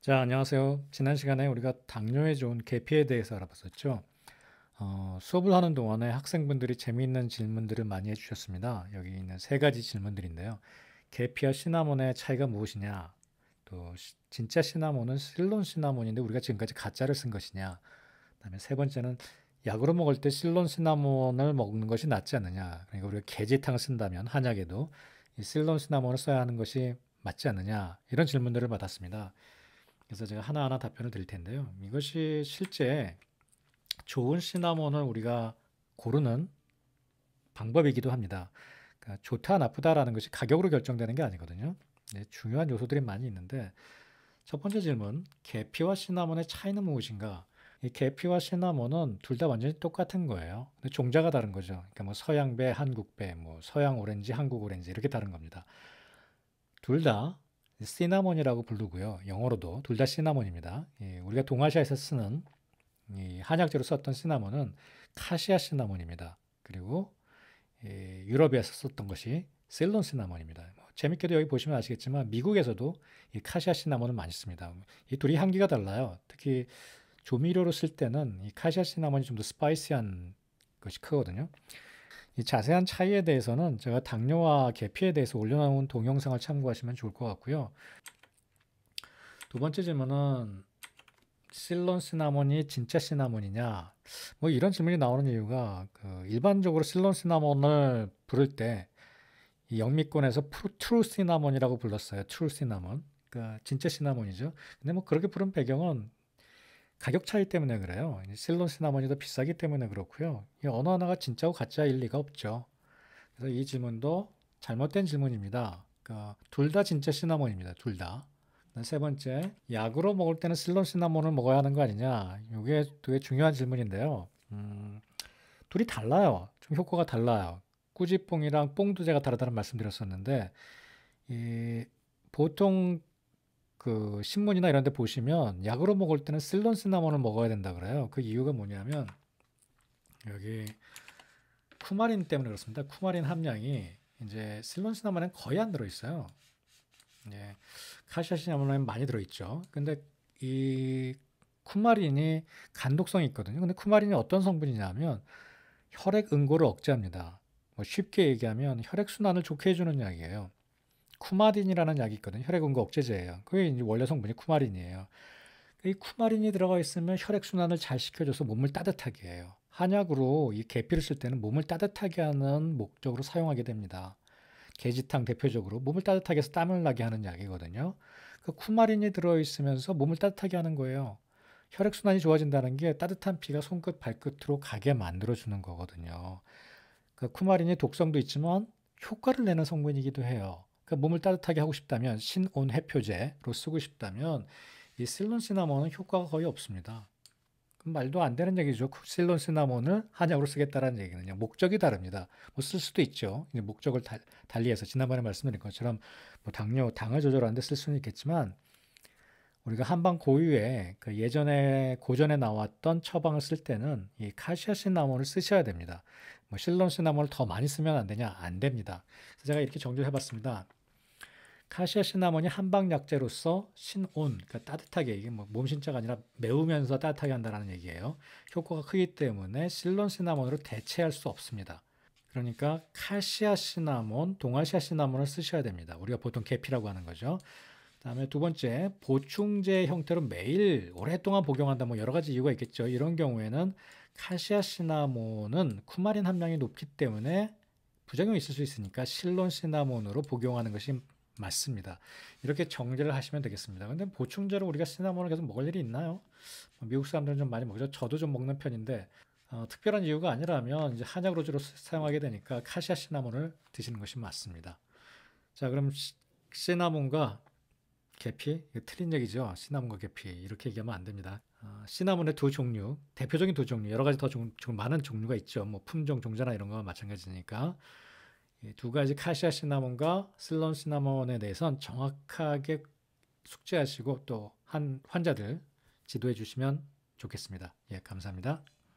자, 안녕하세요. 지난 시간에 우리가 당뇨에 좋은 계피에 대해서 알아봤었죠. 어, 수업을 하는 동안에 학생분들이 재미있는 질문들을 많이 해주셨습니다. 여기 있는 세 가지 질문들인데요. 계피와 시나몬의 차이가 무엇이냐? 또 시, 진짜 시나몬은 실론 시나몬인데 우리가 지금까지 가짜를 쓴 것이냐? 그다음에 세 번째는 약으로 먹을 때 실론 시나몬을 먹는 것이 낫지 않느냐? 그러니까 우리가 개지탕 쓴다면 한약에도 이 실론 시나몬을 써야 하는 것이 맞지 않느냐? 이런 질문들을 받았습니다. 그래서 제가 하나하나 답변을 드릴 텐데요. 이것이 실제 좋은 시나몬을 우리가 고르는 방법이기도 합니다. 그러니까 좋다 나쁘다라는 것이 가격으로 결정되는 게 아니거든요. 네, 중요한 요소들이 많이 있는데 첫 번째 질문, 계피와 시나몬의 차이는 무엇인가? 이 계피와 시나몬은 둘 다 완전히 똑같은 거예요. 근데 종자가 다른 거죠. 그러니까 뭐 서양배, 한국배, 뭐 서양 오렌지, 한국 오렌지 이렇게 다른 겁니다. 둘다 시나몬이라고 부르고요. 영어로도 둘 다 시나몬입니다. 예, 우리가 동아시아에서 쓰는 한약재로 썼던 시나몬은 카시아 시나몬입니다. 그리고 예, 유럽에서 썼던 것이 셀론 시나몬입니다. 뭐, 재밌게도 여기 보시면 아시겠지만 미국에서도 이 카시아 시나몬을 많이 씁니다. 이 둘이 향기가 달라요. 특히 조미료로 쓸 때는 이 카시아 시나몬이 좀 더 스파이시한 것이 크거든요. 자세한 차이에 대해서는 제가 당뇨와 계피에 대해서 올려놓은 동영상을 참고하시면 좋을 것 같고요. 두 번째 질문은 실론 시나몬이 진짜 시나몬이냐? 뭐 이런 질문이 나오는 이유가 그 일반적으로 실론 시나몬을 부를 때 영미권에서 트루 시나몬이라고 불렀어요. 트루 시나몬. 그 진짜 시나몬이죠. 근데 뭐 그렇게 부른 배경은 가격 차이 때문에 그래요. 실론스 나머지도 비싸기 때문에 그렇고요. 이 언어 하나가 진짜고 가짜일 리가 없죠. 그래서 이 질문도 잘못된 질문입니다. 그러니까 둘다 진짜 시나몬입니다. 둘 다. 세 번째, 약으로 먹을 때는 실론 시나몬을 먹어야 하는 거 아니냐? 이게 되게 중요한 질문인데요. 음, 둘이 달라요. 좀 효과가 달라요. 꾸지뽕이랑 뽕도 제가 다르다는 말씀드렸었는데, 이, 보통 그 신문이나 이런 데 보시면 약으로 먹을 때는 슬론 스나몬을 먹어야 된다 그래요. 그 이유가 뭐냐면 여기 쿠마린 때문에 그렇습니다. 쿠마린 함량이 이제 슬론 스나몬에 거의 안 들어 있어요. 예. 카시아 시나몬에 많이 들어 있죠. 근데 이 쿠마린이 간독성이 있거든요. 근데 쿠마린이 어떤 성분이냐면 혈액 응고를 억제합니다. 뭐 쉽게 얘기하면 혈액 순환을 좋게 해주는 약이에요. 쿠마딘이라는 약이 있거든요. 혈액응고 억제제예요. 그게 원래 성분이 쿠마린이에요. 이 쿠마린이 들어가 있으면 혈액 순환을 잘 시켜줘서 몸을 따뜻하게 해요. 한약으로 이 계피를 쓸 때는 몸을 따뜻하게 하는 목적으로 사용하게 됩니다. 계지탕 대표적으로 몸을 따뜻하게 해서 땀을 나게 하는 약이거든요. 그 쿠마린이 들어있으면서 몸을 따뜻하게 하는 거예요. 혈액순환이 좋아진다는 게 따뜻한 피가 손끝 발끝으로 가게 만들어주는 거거든요. 그 쿠마린이 독성도 있지만 효과를 내는 성분이기도 해요. 그 몸을 따뜻하게 하고 싶다면 신온 해표제로 쓰고 싶다면 이 실론 시나몬은 효과가 거의 없습니다. 말도 안 되는 얘기죠. 그 실론 시나몬을 한약으로 쓰겠다라는 얘기는요. 목적이 다릅니다. 뭐 쓸 수도 있죠. 이제 목적을 달, 달리해서 지난번에 말씀드린 것처럼 뭐 당뇨, 당을 조절하는데 쓸 수는 있겠지만 우리가 한방 고유의 그 예전에 고전에 나왔던 처방을 쓸 때는 이 카시아 시나몬을 쓰셔야 됩니다. 뭐 실론 시나몬을 더 많이 쓰면 안 되냐? 안 됩니다. 그래서 제가 이렇게 정리해 봤습니다. 카시아 시나몬이 한방약재로서 신온, 그러니까 따뜻하게 이게 뭐 몸신자가 아니라 매우면서 따뜻하게 한다는 얘기예요. 효과가 크기 때문에 실론 시나몬으로 대체할 수 없습니다. 그러니까 카시아 시나몬, 동아시아 시나몬을 쓰셔야 됩니다. 우리가 보통 계피라고 하는 거죠. 그 다음에 두 번째 보충제 형태로 매일 오랫동안 복용한다 뭐 여러 가지 이유가 있겠죠. 이런 경우에는 카시아 시나몬은 쿠마린 함량이 높기 때문에 부작용이 있을 수 있으니까 실론 시나몬으로 복용하는 것이 맞습니다. 이렇게 정제를 하시면 되겠습니다. 근데 보충제로 우리가 시나몬을 계속 먹을 일이 있나요? 뭐 미국 사람들은 좀 많이 먹죠. 저도 좀 먹는 편인데 어, 특별한 이유가 아니라면 이제 한약으로 사용하게 되니까 카시아 시나몬을 드시는 것이 맞습니다. 자, 그럼 시, 시나몬과 계피, 틀린 얘기죠. 시나몬과 계피 이렇게 얘기하면 안 됩니다. 어, 시나몬의 두 종류, 대표적인 두 종류, 여러 가지 더 종, 종, 많은 종류가 있죠. 뭐 품종, 종자나 이런 거와 마찬가지니까 예, 두 가지 카시아 시나몬과 슬론 시나몬에 대해선 정확하게 숙지하시고 또 한 환자들 지도해 주시면 좋겠습니다. 예, 감사합니다.